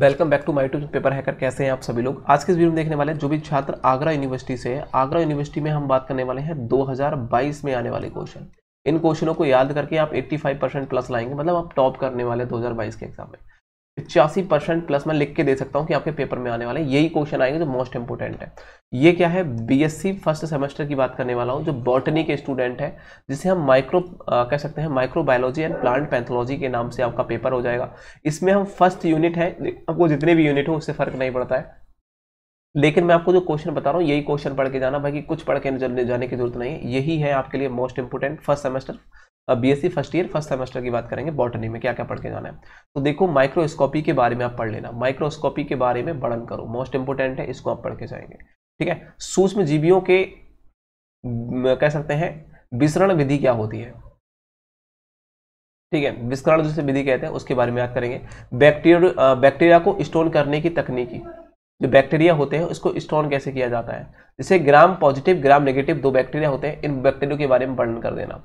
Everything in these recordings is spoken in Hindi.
welcome back to my to paper hacker कैसे हैं आप सभी लोग आज के इस वीडियो में देखने वाले जो भी छात्र आगरा यूनिवर्सिटी से है आगरा यूनिवर्सिटी में हम बात करने वाले हैं 2022 में आने वाले क्वेश्चन इन क्वेश्चनों को याद करके आप 85 परसेंट प्लस लाएंगे मतलब आप टॉप करने वाले 2022 के एग्जाम में पिचासी परसेंट प्लस मैं लिख के दे सकता हूँ कि आपके पेपर में आने वाले यही क्वेश्चन आएंगे जो मोस्ट इंपोर्टेंट है ये क्या है बीएससी फर्स्ट सेमेस्टर की बात करने वाला हूँ जो बॉटनी के स्टूडेंट है जिसे हम माइक्रो कह सकते हैं माइक्रोबायोलॉजी एंड प्लांट पैथोलॉजी के नाम से आपका पेपर हो जाएगा इसमें हम फर्स्ट यूनिट है आपको जितने भी यूनिट हो उससे फर्क नहीं पड़ता है लेकिन मैं आपको जो क्वेश्चन बता रहा हूँ यही क्वेश्चन पढ़ के जाना भाई कि कुछ पढ़ के जाने की जरूरत नहीं है यही है आपके लिए मोस्ट इंपोर्टेंट फर्स्ट सेमेस्टर अब BSc first year first semester की बात करेंगे बॉटनी में क्या क्या पढ़ के जाना है तो देखो माइक्रोस्कोपी के बारे में आप पढ़ लेना माइक्रोस्कोपी के बारे में बढ़न करो मोस्ट इंपोर्टेंट है इसको आप पढ़ के जाएंगे ठीक है सूक्ष्म जीवियों के कह सकते हैं विसरण विधि क्या होती है ठीक है विस्करण जिसे विधि कहते हैं उसके बारे में याद करेंगे बैक्टीरिया बैक्टीरिया को स्टोन करने की तकनीकी जो बैक्टीरिया होते हैं उसको स्टोन कैसे किया जाता है जैसे ग्राम पॉजिटिव ग्राम नेगेटिव दो बैक्टीरिया होते हैं इन बैक्टीरिया के बारे में वर्णन कर देना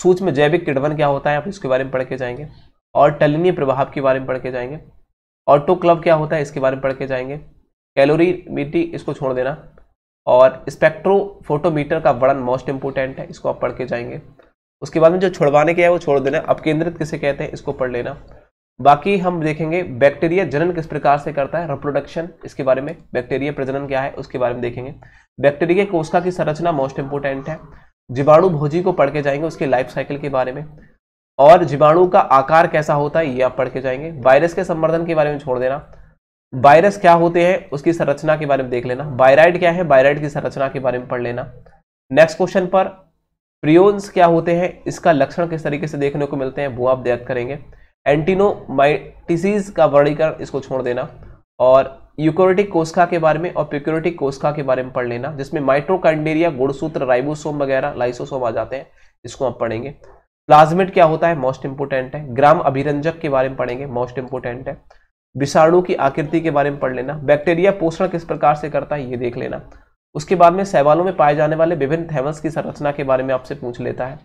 सूक्ष्म जैविक किडवन क्या होता है आप इसके बारे में पढ़ के जाएंगे और टलनीय प्रभाव के बारे में पढ़ के जाएंगे ऑटो क्लब क्या होता है इसके बारे में पढ़ के जाएंगे कैलोरी मिट्टी इसको छोड़ देना और स्पेक्ट्रो फोटोमीटर का वर्णन मोस्ट इंपोर्टेंट है इसको आप पढ़ के जाएंगे उसके बाद में जो छोड़वाने के है वो छोड़ देना अपकेंद्रित किसे कहते हैं इसको पढ़ लेना बाकी हम देखेंगे बैक्टीरिया जनन किस प्रकार से करता है रिप्रोडक्शन इसके बारे में बैक्टीरिया प्रजनन क्या है उसके बारे में देखेंगे बैक्टीरिया कोशिका की संरचना मोस्ट इंपोर्टेंट है जीवाणु भोजी को पढ़ के जाएंगे उसके लाइफ साइकिल के बारे में और जीवाणु का आकार कैसा होता है ये आप पढ़ के जाएंगे वायरस के संवर्धन के बारे में छोड़ देना वायरस क्या होते हैं उसकी संरचना के बारे में देख लेना बायराइड क्या है बायराइड की संरचना के बारे में पढ़ लेना नेक्स्ट क्वेश्चन पर प्रियोन्स क्या होते हैं इसका लक्षण किस तरीके से देखने को मिलते हैं वो आप देख करेंगे एंटीनोमाइटिस का वर्णीकरण इसको छोड़ देना और यूकोरेटिक कोशिका के बारे में और प्यूक्योरेटिक कोशिका के बारे में पढ़ लेना जिसमें माइट्रोकाइंडेरिया गुड़सूत्र राइबोसोम वगैरह लाइसोसोम आ जाते हैं इसको आप पढ़ेंगे प्लाज्मिट क्या होता है मोस्ट इंपोर्टेंट है ग्राम अभिरंजक के बारे में पढ़ेंगे मोस्ट इंपोर्टेंट है विषाणु की आकृति के बारे में पढ़ लेना बैक्टीरिया पोषण किस प्रकार से करता है ये देख लेना उसके बाद में सवालों में पाए जाने वाले विभिन्न थैवल्स की संरचना के बारे में आपसे पूछ लेता है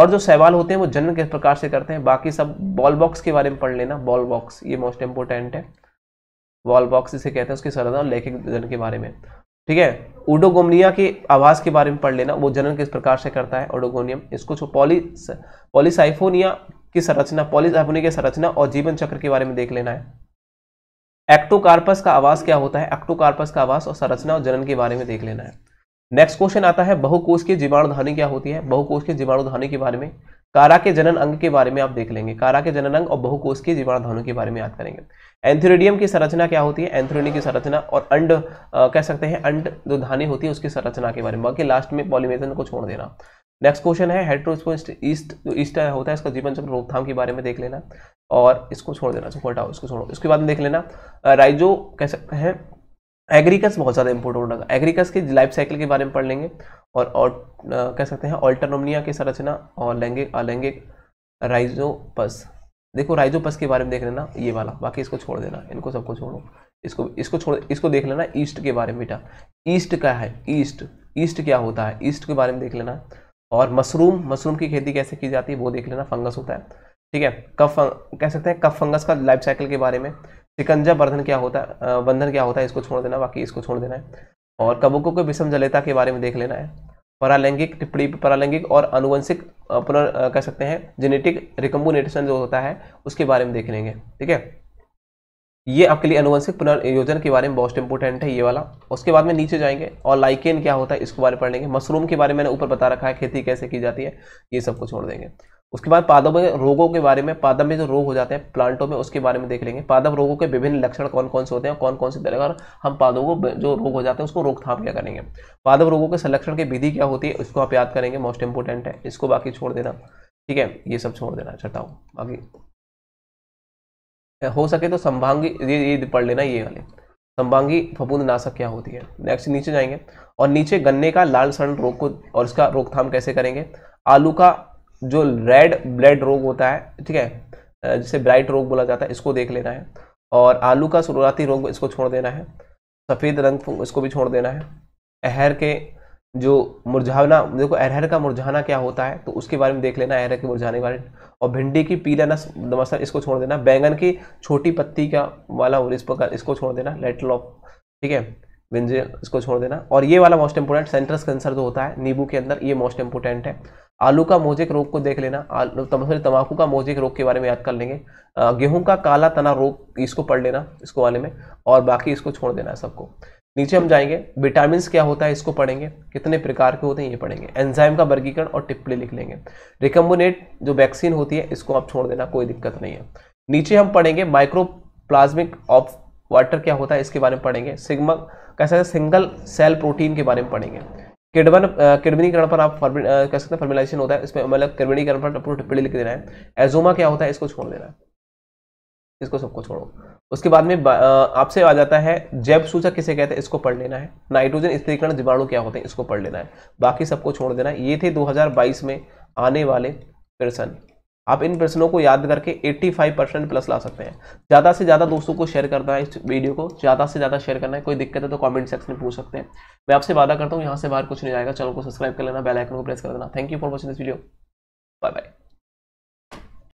और जो सवाल होते हैं वो जन्म किस प्रकार से करते हैं बाकी सब बॉल बॉक्स के बारे में पढ़ लेना बॉल बॉक्स ये मोस्ट इंपोर्टेंट है वॉल बॉक्स जिसे कहते हैं उसके सरदार लेखिक जन के बारे में ठीक है ओडोगोमनिया के आवास के बारे में पढ़ लेना वो जनन किस प्रकार से करता है ओडोगोनियम इसको जो पॉली पॉलीसाइफोनिया की संरचना पॉलीसाइफोनिया की संरचना और जीवन चक्र के बारे में देख लेना है एक्टोकार्पस का आवास क्या होता है एक्टोकार्पस का आवास और संरचना और जनन के बारे में देख लेना है नेक्स्ट क्वेश्चन आता है बहुकोश की जीवाणुधानी क्या होती है बहुकोश की जीवाणुधानी के बारे में कारा के जनन अंग के बारे में आप देख लेंगे कारा के जनन अंग और बहुकोष के जीवाणुधानों के बारे में याद करेंगे एंथ्रोडियम की संरचना क्या होती है एंथ्रोडियम की संरचना और अंड आ, कह सकते हैं अंड जो धानी होती है उसकी संरचना के बारे में बाकी लास्ट में पॉलीमेजन को छोड़ देना नेक्स्ट क्वेश्चन है हेट्रोस्पोस्ट ईस्ट जो ईस्ट होता है इसका जीवन चक्र रोकथाम के बारे में देख लेना और इसको छोड़ देना इसको इसको छोड़ो इसके बाद देख लेना राइजो कह सकते हैं एग्रीकस बहुत ज़्यादा इंपोर्ट होगा लगा एग्रीकस के लाइफ साइकिल के बारे में पढ़ लेंगे और, और आ, कह सकते हैं ऑल्टरनोमिया की संरचना और लैंगिक अलैंगिक राइजोपस देखो राइजोपस के बारे में देख लेना ये वाला बाकी इसको छोड़ देना इनको सबको छोड़ो इसको इसको छोड़ इसको देख लेना ईस्ट के बारे में बेटा ईस्ट का है ईस्ट ईस्ट क्या होता है ईस्ट के बारे में देख लेना और मशरूम मशरूम की खेती कैसे की जाती है वो देख लेना फंगस होता है ठीक है कफ कह सकते हैं कफ फंगस का लाइफ साइकिल के बारे में सिकंजा बर्धन क्या होता है बंधन क्या होता है इसको छोड़ देना बाकी इसको छोड़ देना है और कबकों के विषम जलेता के बारे में देख लेना है परालैंगिक टिप्पणी परालैंगिक और अनुवंशिक पुनर् कह सकते हैं जेनेटिक रिकम्बुनेटेशन जो होता है उसके बारे में देख लेंगे ठीक है ये आपके लिए अनुवंशिक पुनर्योजन के बारे में बहुत इंपॉर्टेंट है ये वाला उसके बाद में नीचे जाएंगे और लाइकेन क्या होता है इसके बारे में पढ़ लेंगे मशरूम के बारे में मैंने ऊपर बता रखा है खेती कैसे की जाती है ये सब को छोड़ देंगे उसके बाद पादप रोगों के बारे में पादप में जो रोग हो जाते हैं प्लांटों में उसके बारे में देख लेंगे पादप रोगों के विभिन्न लक्षण कौन कौन से होते हैं कौन कौन से तरह और हम पादों को जो रोग हो जाते हैं उसको रोकथाम क्या करेंगे पादप रोगों के संरक्षण की विधि क्या होती है उसको आप याद करेंगे मोस्ट इंपोर्टेंट है इसको बाकी छोड़ देना ठीक है ये सब छोड़ देना छटाओ बाकी हो सके तो संभांगी ये ये पढ़ लेना ये वाले संभांगी फपूंद नाशक क्या होती है नेक्स्ट नीचे जाएंगे और नीचे गन्ने का लाल सड़न रोग को और इसका रोकथाम कैसे करेंगे आलू का जो रेड ब्लड रोग होता है ठीक है जिसे ब्राइट रोग बोला जाता है इसको देख लेना है और आलू का शुरुआती रोग इसको छोड़ देना है सफ़ेद रंग इसको भी छोड़ देना है अहर के जो मुरझाना देखो अहर का मुरझाना क्या होता है तो उसके बारे में देख लेना अहर के मुरझाने के बारे में और भिंडी की पीला नस नमस्कार इसको छोड़ देना बैंगन की छोटी पत्ती का वाला और इस प्रकार इसको छोड़ देना लेटल ऑफ ठीक है विंजे इसको छोड़ देना और ये वाला मोस्ट इंपोर्टेंट सेंट्रस कैंसर जो होता है नींबू के अंदर ये मोस्ट इंपोर्टेंट है आलू का मोजिक रोग को देख लेना सॉरी तम्बाकू का मोजिक रोग के बारे में याद कर लेंगे गेहूं का काला तना रोग इसको पढ़ लेना इसको वाले में और बाकी इसको छोड़ देना है सबको नीचे हम जाएंगे विटामिन क्या होता है इसको पढ़ेंगे कितने प्रकार के होते हैं ये पढ़ेंगे एंजाइम का वर्गीकरण और टिप्पणी लिख लेंगे रिकम्बोनेट जो वैक्सीन होती है इसको आप छोड़ देना कोई दिक्कत नहीं है नीचे हम पढ़ेंगे माइक्रो प्लाज्मिक ऑफ वाटर क्या होता है इसके बारे में पढ़ेंगे सिग्मा कैसा है सिंगल सेल प्रोटीन के बारे में पढ़ेंगे किडवन किडवनीकरण पर आप कह सकते हैं फर्मिलाइजेशन होता है इसमें मतलब किडवनीकरण पर अपनी टिप्पणी लिख देना है एजोमा क्या होता है इसको छोड़ देना है इसको सबको छोड़ो उसके बाद में आपसे आ जाता है जैव सूचक किसे कहते हैं इसको पढ़ लेना है नाइट्रोजन स्त्रीकरण जीवाणु क्या होते हैं इसको पढ़ लेना है बाकी सबको छोड़ देना है ये थे दो में आने वाले प्रश्न आप इन प्रश्नों को याद करके 85 परसेंट प्लस ला सकते हैं ज़्यादा से ज़्यादा दोस्तों को शेयर करना है इस वीडियो को ज़्यादा से ज़्यादा शेयर करना है कोई दिक्कत है तो कमेंट सेक्शन में पूछ सकते हैं मैं आपसे वादा करता हूँ यहाँ से बाहर कुछ नहीं आएगा चैनल को सब्सक्राइब कर लेना बेल आइकन को प्रेस कर देना thank you for watching this video bye bye